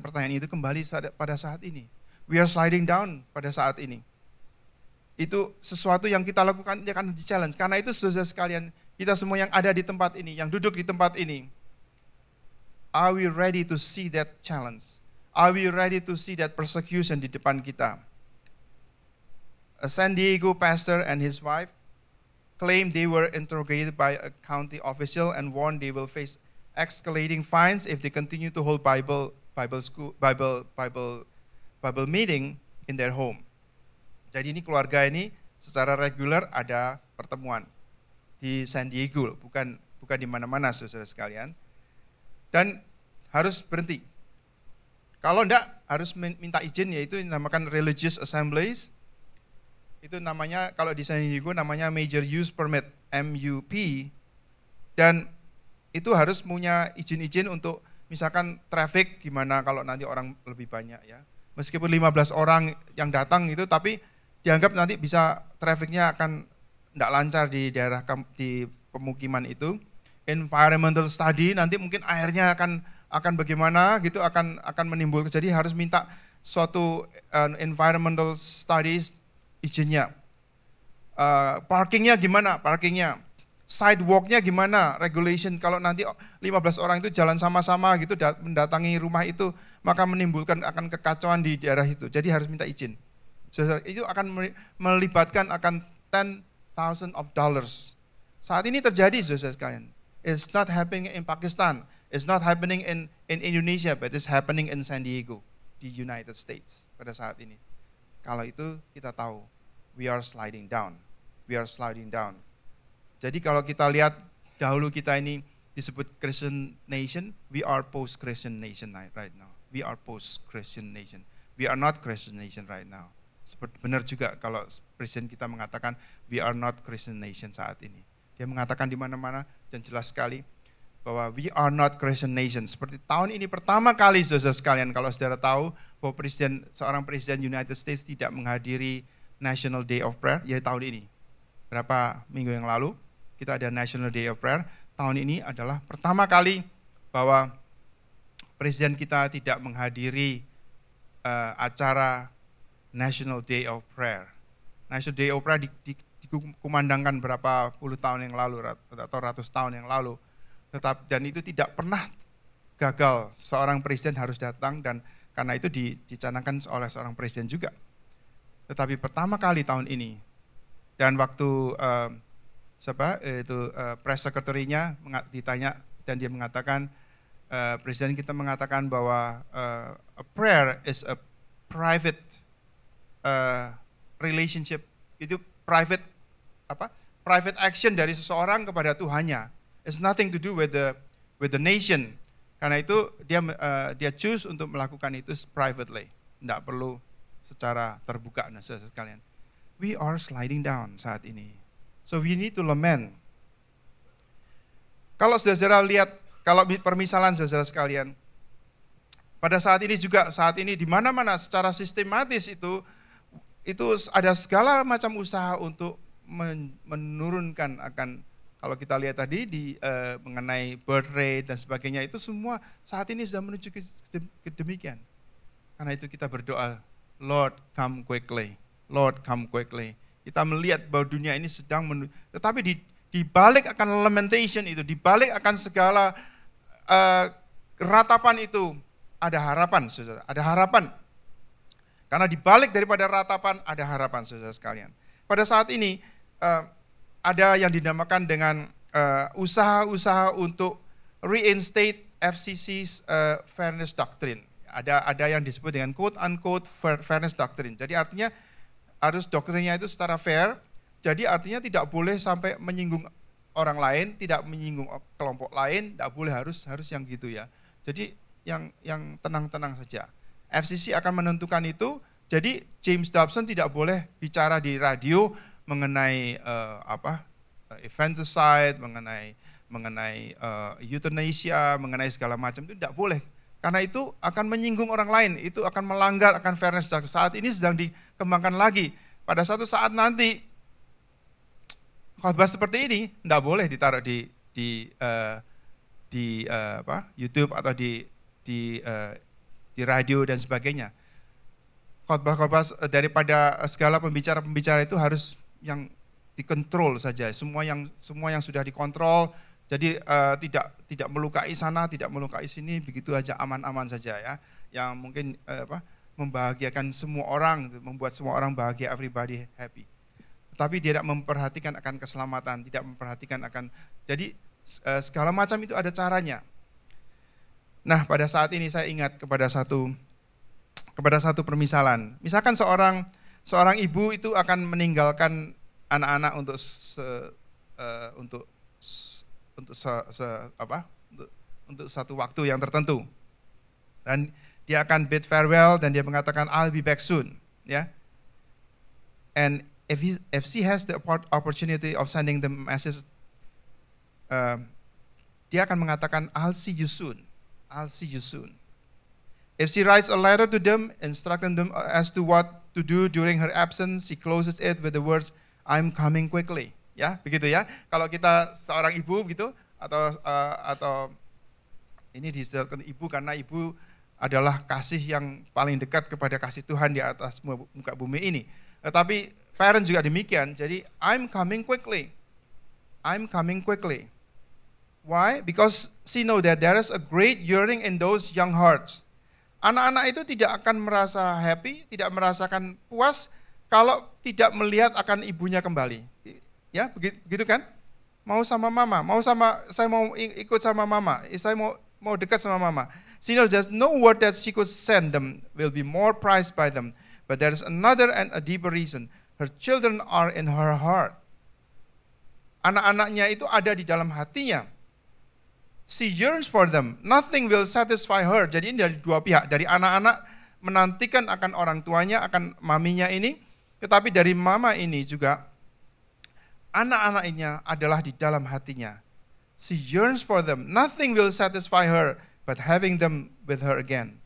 pertanyaan itu kembali pada saat ini. We are sliding down pada saat ini. Itu sesuatu yang kita lakukan dia akan di challenge. Karena itu saudara sekalian, kita semua yang ada di tempat ini, yang duduk di tempat ini, are we ready to see that challenge? Are we ready to see that persecution di depan kita? A San Diego pastor and his wife claim they were interrogated by a county official and warned they will face escalating fines if they continue to hold Bible Bible school, Bible Bible Bible meeting in their home. Jadi ini keluarga ini secara reguler ada pertemuan di San Diego, bukan bukan di mana-mana saudara sekalian. Dan harus berhenti. Kalau tidak harus minta izin yaitu dinamakan religious assemblies. Itu namanya kalau di San Diego namanya major use permit MUP dan itu harus punya izin-izin untuk misalkan traffic gimana kalau nanti orang lebih banyak ya. Meskipun 15 orang yang datang itu tapi dianggap nanti bisa trafficnya akan tidak lancar di daerah di pemukiman itu. Environmental study nanti mungkin airnya akan akan bagaimana gitu akan akan menimbul, jadi harus minta suatu uh, environmental studies izinnya. Uh, parkingnya gimana? Parkingnya sidewalknya gimana regulation kalau nanti 15 orang itu jalan sama-sama gitu mendatangi rumah itu maka menimbulkan akan kekacauan di daerah itu jadi harus minta izin itu akan melibatkan akan 10,000 of dollars saat ini terjadi saudara sekalian it's not happening in Pakistan it's not happening in in Indonesia but it's happening in San Diego di United States pada saat ini kalau itu kita tahu we are sliding down we are sliding down jadi kalau kita lihat dahulu kita ini disebut Christian nation, we are post-Christian nation right now. We are post-Christian nation. We are not Christian nation right now. Seperti benar juga kalau presiden kita mengatakan we are not Christian nation saat ini. Dia mengatakan di mana-mana dan jelas sekali bahwa we are not Christian nation. Seperti tahun ini pertama kali saudara sekalian kalau saudara tahu bahwa presiden seorang presiden United States tidak menghadiri National Day of Prayer ya tahun ini. Berapa minggu yang lalu kita ada National Day of Prayer. Tahun ini adalah pertama kali bahwa presiden kita tidak menghadiri uh, acara National Day of Prayer. National Day of Prayer di, di, dikumandangkan berapa puluh tahun yang lalu atau ratus tahun yang lalu. Tetap dan itu tidak pernah gagal. Seorang presiden harus datang dan karena itu dicanangkan oleh seorang presiden juga. Tetapi pertama kali tahun ini dan waktu uh, siapa itu uh, eh, press secretary-nya ditanya dan dia mengatakan uh, presiden kita mengatakan bahwa uh, a prayer is a private uh, relationship itu private apa private action dari seseorang kepada Tuhannya it's nothing to do with the with the nation karena itu dia uh, dia choose untuk melakukan itu privately, tidak perlu secara terbuka, nah, sekalian. We are sliding down saat ini. So we need to lament. Kalau saudara-saudara lihat, kalau permisalan saudara sekalian, pada saat ini juga saat ini di mana-mana secara sistematis itu itu ada segala macam usaha untuk menurunkan akan kalau kita lihat tadi di eh, mengenai birth rate dan sebagainya itu semua saat ini sudah menuju ke demikian. Karena itu kita berdoa, Lord come quickly, Lord come quickly. Kita melihat bahwa dunia ini sedang menuju. Tetapi di, di balik akan lamentation itu, di balik akan segala uh, ratapan itu, ada harapan, saudara. Ada harapan. Karena di balik daripada ratapan, ada harapan, saudara sekalian. Pada saat ini, uh, ada yang dinamakan dengan eh, usaha-usaha untuk reinstate FCC's uh, fairness doctrine ada ada yang disebut dengan quote unquote fairness doctrine. Jadi artinya harus dokternya itu secara fair. Jadi artinya tidak boleh sampai menyinggung orang lain, tidak menyinggung kelompok lain, tidak boleh harus harus yang gitu ya. Jadi yang yang tenang-tenang saja. FCC akan menentukan itu. Jadi James Dobson tidak boleh bicara di radio mengenai uh, apa eh, infanticide, mengenai mengenai uh, euthanasia, mengenai segala macam itu tidak boleh. Karena itu akan menyinggung orang lain, itu akan melanggar akan fairness saat ini sedang di kembangkan lagi. Pada suatu saat nanti khotbah seperti ini tidak boleh ditaruh di di uh, di uh, apa YouTube atau di di uh, di radio dan sebagainya. Khotbah-khotbah daripada segala pembicara-pembicara itu harus yang dikontrol saja. Semua yang semua yang sudah dikontrol, jadi uh, tidak tidak melukai sana, tidak melukai sini, begitu aja aman-aman saja ya. Yang mungkin uh, apa membahagiakan semua orang, gitu, membuat semua orang bahagia, everybody happy. Tapi dia tidak memperhatikan akan keselamatan, tidak memperhatikan akan jadi eh, segala macam itu ada caranya. Nah, pada saat ini saya ingat kepada satu kepada satu permisalan. Misalkan seorang seorang ibu itu akan meninggalkan anak-anak untuk se, uh, untuk untuk se, se, apa? Untuk, untuk satu waktu yang tertentu. Dan dia akan bid farewell dan dia mengatakan I'll be back soon, ya. Yeah? And if he, if she has the opportunity of sending the message, uh, dia akan mengatakan I'll see you soon, I'll see you soon. If she writes a letter to them, instructing them as to what to do during her absence, she closes it with the words, "I'm coming quickly." Ya, begitu ya. Kalau kita seorang ibu gitu atau uh, atau ini disebutkan ibu karena ibu adalah kasih yang paling dekat kepada kasih Tuhan di atas muka bumi ini. Tetapi parent juga demikian. Jadi I'm coming quickly. I'm coming quickly. Why? Because she know that there is a great yearning in those young hearts. Anak-anak itu tidak akan merasa happy, tidak merasakan puas kalau tidak melihat akan ibunya kembali. Ya, begitu, kan? Mau sama mama, mau sama saya mau ikut sama mama, saya mau mau dekat sama mama. Sinners there's no word that she could send them will be more prized by them. But there is another and a deeper reason. Her children are in her heart. Anak-anaknya itu ada di dalam hatinya. She yearns for them. Nothing will satisfy her. Jadi ini dari dua pihak. Dari anak-anak menantikan akan orang tuanya, akan maminya ini. Tetapi dari mama ini juga anak-anaknya adalah di dalam hatinya. She yearns for them. Nothing will satisfy her. but having them with her again.